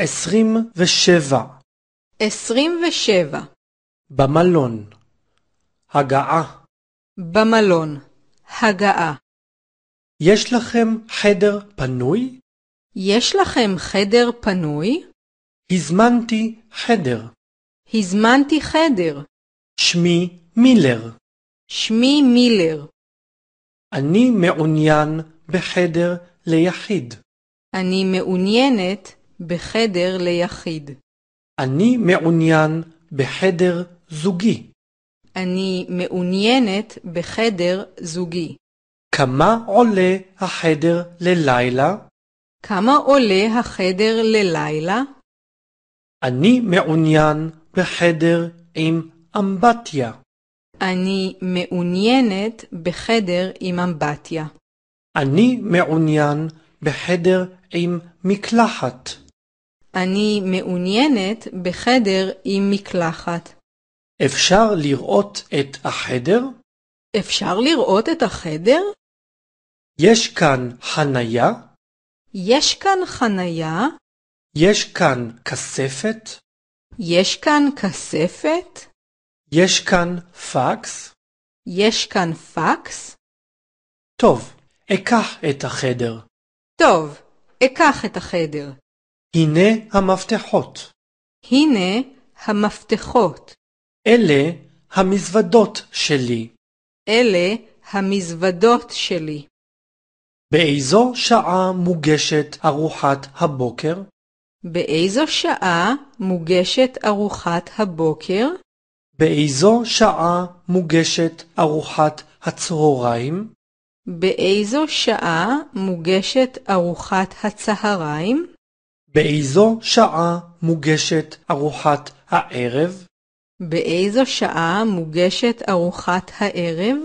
עשרים ושבע. עשרים ושבע. במלון. הגעה. במלון. הגעה. יש לכם חדר פנוי? יש לכם חדר פנוי? הזמנתי חדר. הזמנתי חדר. שמי מילר. שמי מילר. אני מעוניין בחדר ליחיד. אני מעוניינת בחדר ליחיד. אני מעוניין בחדר זוגי. אני מעוניינת בחדר זוגי. כמה עולה החדר ללילה? כמה עולה החדר ללילה? אני מעוניין בחדר עם אמבטיה. אני מעוניינת בחדר עם אמבטיה. אני מעוניין בחדר עם מקלחת. אני מעוניינת בחדר עם מקלחת. אפשר לראות את החדר? אפשר לראות את החדר? יש כאן חניה? יש כאן חניה? יש כאן כספת? יש כאן כספת? יש כאן פקס? יש כאן פקס? טוב, אקח את החדר. טוב, אקח את החדר. הנה המפתחות. הנה המפתחות. אלה המזוודות שלי. אלה המזוודות שלי. באיזו שעה מוגשת ארוחת הבוקר? באיזו שעה מוגשת ארוחת הבוקר? באיזו שעה מוגשת ארוחת הצהריים? באיזו שעה מוגשת ארוחת הצהריים? באיזו שעה מוגשת ארוחת הערב? באיזו שעה מוגשת ארוחת הערב?